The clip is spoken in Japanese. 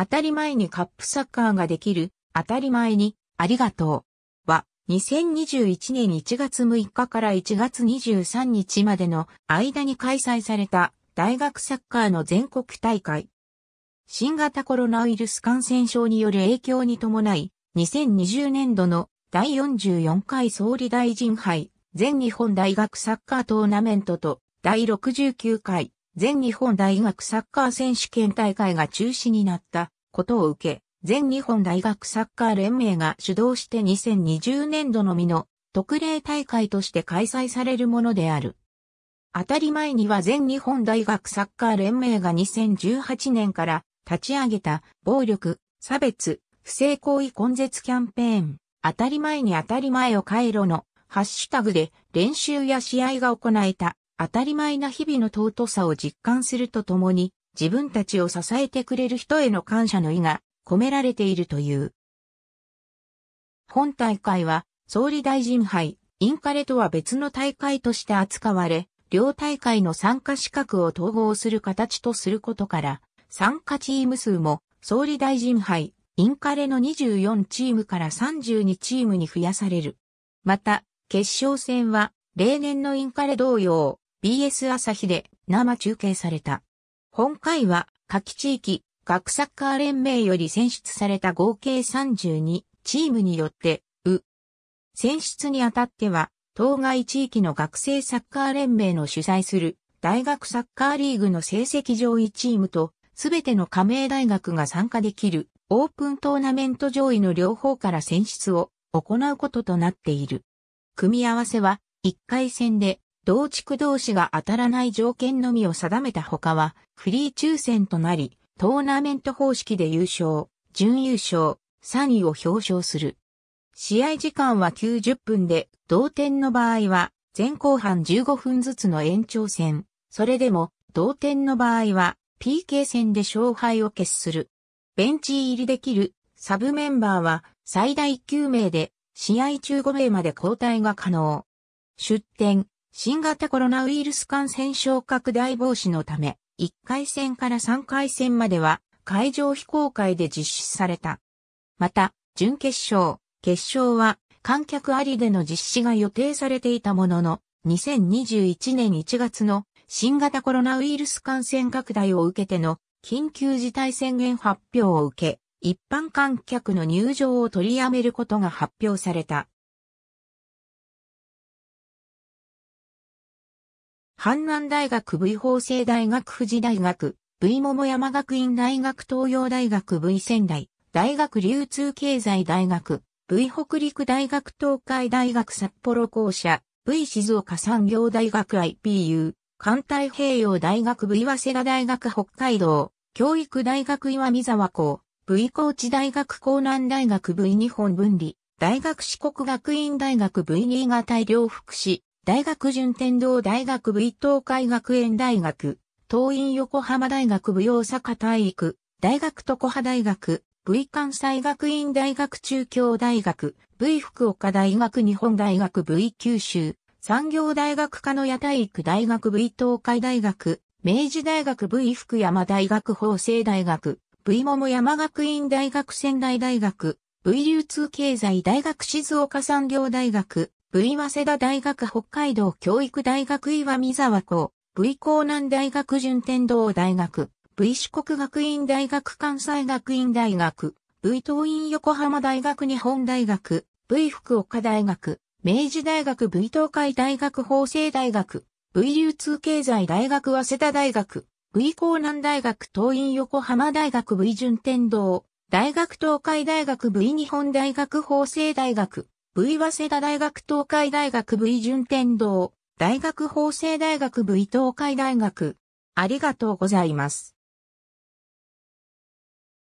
当たり前にカップサッカーができる、当たり前に、ありがとう。は、2021年1月6日から1月23日までの間に開催された大学サッカーの全国大会。新型コロナウイルス感染症による影響に伴い、2020年度の第44回総理大臣杯全日本大学サッカートーナメントと第69回全日本大学サッカー選手権大会が中止になったことを受け、全日本大学サッカー連盟が主導して2020年度のみの特例大会として開催されるものである。当たり前には全日本大学サッカー連盟が2018年から立ち上げた暴力、差別、不正行為根絶キャンペーン、当たり前に当たり前を回路のハッシュタグで練習や試合が行えた当たり前な日々の尊さを実感するとともに、自分たちを支えてくれる人への感謝の意が込められているという。本大会は、総理大臣杯、インカレとは別の大会として扱われ、両大会の参加資格を統合する形とすることから、参加チーム数も総理大臣杯、インカレの24チームから32チームに増やされる。また、決勝戦は、例年のインカレ同様、BS 朝日で生中継された。本会は、夏季地域、学サッカー連盟より選出された合計32チームによって、う。選出にあたっては、当該地域の学生サッカー連盟の主催する大学サッカーリーグの成績上位チームと、すべての加盟大学が参加できるオープントーナメント上位の両方から選出を行うこととなっている。組み合わせは1回戦で同地区同士が当たらない条件のみを定めた他は、フリー抽選となり、トーナメント方式で優勝、準優勝、3位を表彰する。試合時間は90分で、同点の場合は、前後半15分ずつの延長戦。それでも、同点の場合は、PK 戦で勝敗を決する。ベンチ入りできる、サブメンバーは、最大9名で、試合中5名まで交代が可能。出展。新型コロナウイルス感染症拡大防止のため、1回戦から3回戦までは会場非公開で実施された。また、準決勝、決勝は観客ありでの実施が予定されていたものの、2021年1月の新型コロナウイルス感染拡大を受けての緊急事態宣言発表を受け、一般観客の入場を取りやめることが発表された。阪南大学 V 法政大学富士大学 V 桃山学院大学東洋大学 V 仙台大学流通経済大学 V 北陸大学東海大学札幌校舎 V 静岡産業大学 IPU 関太平洋大学 V 早稲田大学北海道教育大学岩見沢校 V 高知大学江南大学 V 日本分離大学四国学院大学 V 新潟療福祉大学順天堂大学部伊東海学園大学、東院横浜大学部大坂体育、大学常葉大学、V 関西学院大学中京大学、V 福岡大学日本大学 V 九州、産業大学科の屋体育大学 V 東海大学、明治大学 V 福山大学法政大学、V 桃山学院大学仙台大学、V 流通経済大学静岡産業大学、部位早稲田大学北海道教育大学岩見沢校、部位江南大学順天堂大学、部位四国学院大学関西学院大学、部位東院横浜大学日本大学、部位福岡大学、明治大学部位東海大学法政大学、部位流通経済大学早稲田大学、部位江南大学東院横浜大学部位順天堂、大学東海大学部位日本大学法政大学、V 早稲田大学東海大学 V 順天堂、大学法政大学 V 東海大学。ありがとうございます。